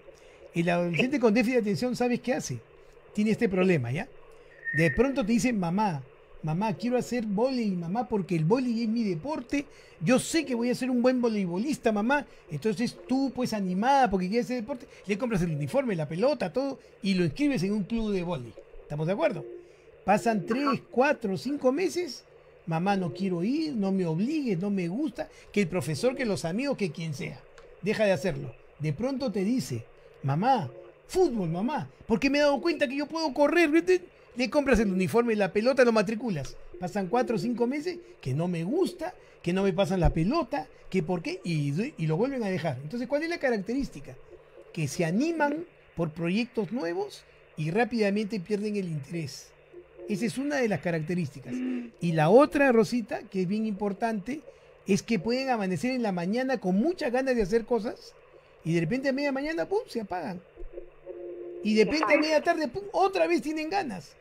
El adolescente con déficit de atención, ¿sabes qué hace? Tiene este problema, ¿ya? De pronto te dice, mamá, mamá, quiero hacer vóley, mamá, porque el volei es mi deporte, yo sé que voy a ser un buen voleibolista, mamá, entonces tú pues animada porque quieres hacer deporte, le compras el uniforme, la pelota, todo, y lo inscribes en un club de vóley. ¿estamos de acuerdo? Pasan tres, cuatro, cinco meses, mamá no quiero ir, no me obligues, no me gusta, que el profesor, que los amigos, que quien sea, deja de hacerlo. De pronto te dice, mamá, fútbol, mamá, porque me he dado cuenta que yo puedo correr, le compras el uniforme y la pelota, lo matriculas. Pasan cuatro o cinco meses que no me gusta, que no me pasan la pelota, que por qué, y, y lo vuelven a dejar. Entonces, ¿cuál es la característica? Que se animan por proyectos nuevos y rápidamente pierden el interés. Esa es una de las características. Y la otra, Rosita, que es bien importante, es que pueden amanecer en la mañana con muchas ganas de hacer cosas y de repente a media mañana, ¡pum!, se apagan. Y de repente a media tarde, ¡pum!, otra vez tienen ganas.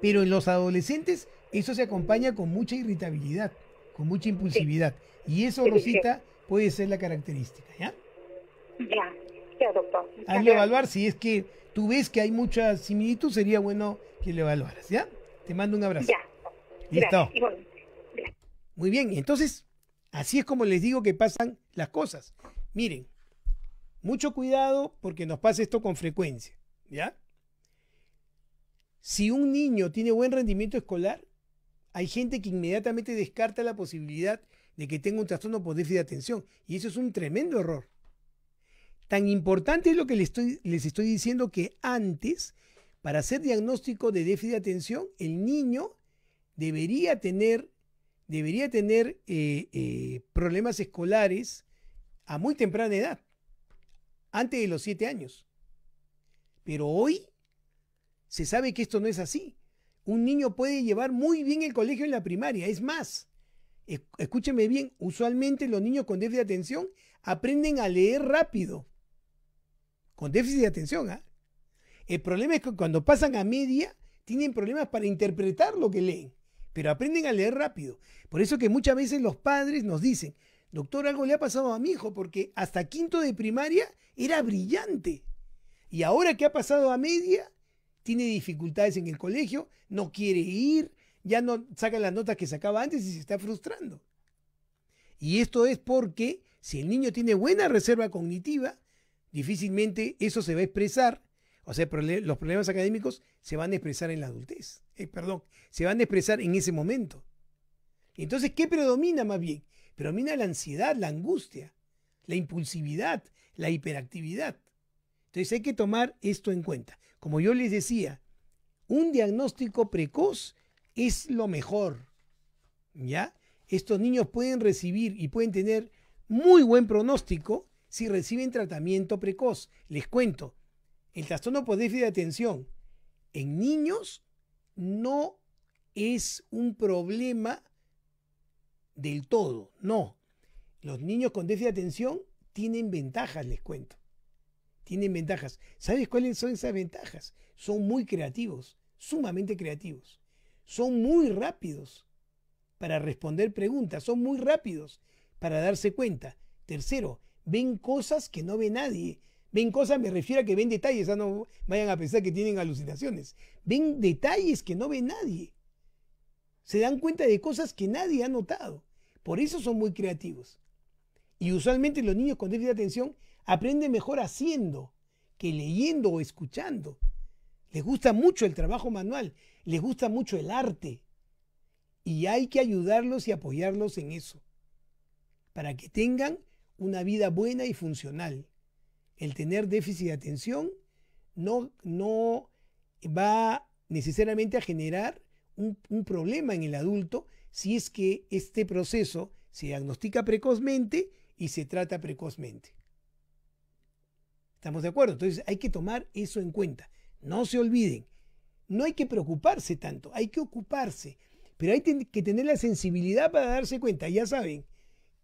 Pero en los adolescentes eso se acompaña con mucha irritabilidad, con mucha impulsividad. Y eso, Rosita, puede ser la característica, ¿ya? Ya, ya, doctor. que evaluar, si es que tú ves que hay mucha similitud, sería bueno que le evaluaras, ¿ya? Te mando un abrazo. Ya. Listo. Muy bien, entonces, así es como les digo que pasan las cosas. Miren, mucho cuidado porque nos pasa esto con frecuencia, ¿ya? Si un niño tiene buen rendimiento escolar, hay gente que inmediatamente descarta la posibilidad de que tenga un trastorno por déficit de atención. Y eso es un tremendo error. Tan importante es lo que les estoy, les estoy diciendo que antes, para hacer diagnóstico de déficit de atención, el niño debería tener, debería tener eh, eh, problemas escolares a muy temprana edad, antes de los siete años. Pero hoy se sabe que esto no es así. Un niño puede llevar muy bien el colegio en la primaria, es más. Escúcheme bien, usualmente los niños con déficit de atención aprenden a leer rápido. Con déficit de atención, ¿ah? El problema es que cuando pasan a media, tienen problemas para interpretar lo que leen, pero aprenden a leer rápido. Por eso que muchas veces los padres nos dicen, doctor, algo le ha pasado a mi hijo, porque hasta quinto de primaria era brillante. Y ahora que ha pasado a media, tiene dificultades en el colegio, no quiere ir, ya no saca las notas que sacaba antes y se está frustrando. Y esto es porque si el niño tiene buena reserva cognitiva, difícilmente eso se va a expresar, o sea, los problemas académicos se van a expresar en la adultez, eh, perdón, se van a expresar en ese momento. Entonces, ¿qué predomina más bien? Predomina la ansiedad, la angustia, la impulsividad, la hiperactividad. Entonces hay que tomar esto en cuenta. Como yo les decía, un diagnóstico precoz es lo mejor. ¿Ya? Estos niños pueden recibir y pueden tener muy buen pronóstico si reciben tratamiento precoz. Les cuento, el trastorno por déficit de atención en niños no es un problema del todo, no. Los niños con déficit de atención tienen ventajas, les cuento tienen ventajas. ¿Sabes cuáles son esas ventajas? Son muy creativos, sumamente creativos. Son muy rápidos para responder preguntas, son muy rápidos para darse cuenta. Tercero, ven cosas que no ve nadie. Ven cosas, me refiero a que ven detalles, no vayan a pensar que tienen alucinaciones. Ven detalles que no ve nadie. Se dan cuenta de cosas que nadie ha notado. Por eso son muy creativos. Y usualmente los niños con déficit de atención aprende mejor haciendo que leyendo o escuchando. Les gusta mucho el trabajo manual, les gusta mucho el arte. Y hay que ayudarlos y apoyarlos en eso, para que tengan una vida buena y funcional. El tener déficit de atención no, no va necesariamente a generar un problema en el adulto si es que este proceso se diagnostica precozmente y se trata precozmente. ¿Estamos de acuerdo? Entonces hay que tomar eso en cuenta. No se olviden. No hay que preocuparse tanto, hay que ocuparse. Pero hay que tener la sensibilidad para darse cuenta. Ya saben,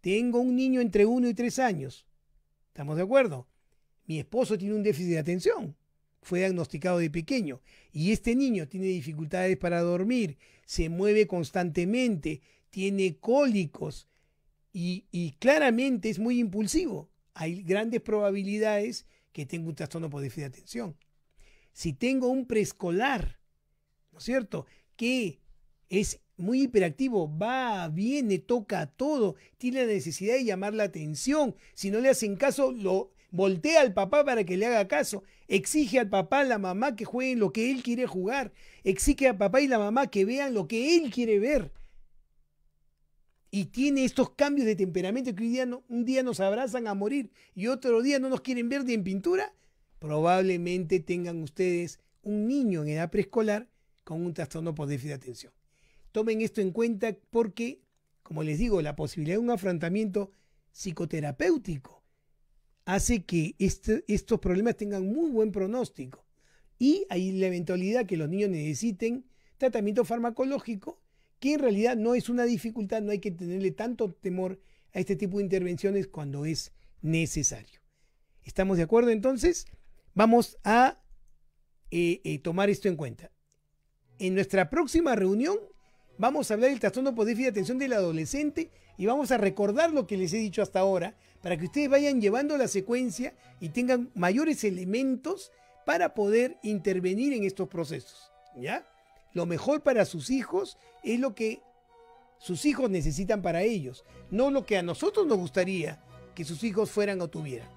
tengo un niño entre 1 y 3 años. ¿Estamos de acuerdo? Mi esposo tiene un déficit de atención. Fue diagnosticado de pequeño. Y este niño tiene dificultades para dormir, se mueve constantemente, tiene cólicos y, y claramente es muy impulsivo. Hay grandes probabilidades que tengo un trastorno por déficit de atención. Si tengo un preescolar, ¿no es cierto?, que es muy hiperactivo, va, viene, toca todo, tiene la necesidad de llamar la atención. Si no le hacen caso, lo voltea al papá para que le haga caso. Exige al papá, y la mamá que jueguen lo que él quiere jugar. Exige al papá y la mamá que vean lo que él quiere ver y tiene estos cambios de temperamento que un día, nos abrazan a morir y otro día no nos quieren ver ni en pintura, probablemente tengan ustedes un niño en edad preescolar con un trastorno por déficit de atención. Tomen esto en cuenta porque, como les digo, la posibilidad de un afrontamiento psicoterapéutico hace que este, estos problemas tengan muy buen pronóstico. Y hay la eventualidad que los niños necesiten tratamiento farmacológico que en realidad no es una dificultad, no hay que tenerle tanto temor a este tipo de intervenciones cuando es necesario. ¿Estamos de acuerdo entonces? Vamos a eh, eh, tomar esto en cuenta. En nuestra próxima reunión vamos a hablar del trastorno por déficit de atención del adolescente y vamos a recordar lo que les he dicho hasta ahora para que ustedes vayan llevando la secuencia y tengan mayores elementos para poder intervenir en estos procesos. ¿Ya? lo mejor para sus hijos es lo que sus hijos necesitan para ellos, no lo que a nosotros nos gustaría que sus hijos fueran o tuvieran.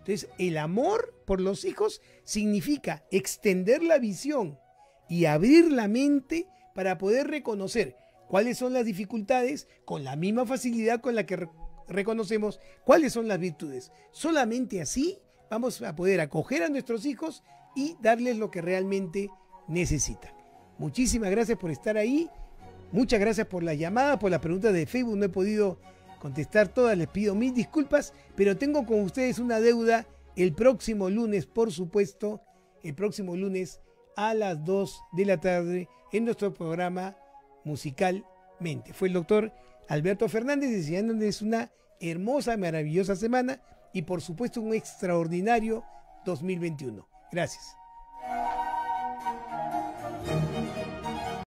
Entonces, el amor por los hijos significa extender la visión y abrir la mente para poder reconocer cuáles son las dificultades con la misma facilidad con la que reconocemos cuáles son las virtudes. Solamente así vamos a poder acoger a nuestros hijos y darles lo que realmente necesitan. Muchísimas gracias por estar ahí. Muchas gracias por la llamada, por las preguntas de Facebook. No he podido contestar todas, les pido mil disculpas, pero tengo con ustedes una deuda el próximo lunes, por supuesto, el próximo lunes a las 2 de la tarde en nuestro programa Musicalmente. Fue el doctor Alberto Fernández deseándoles una hermosa, maravillosa semana y por supuesto un extraordinario 2021. Gracias.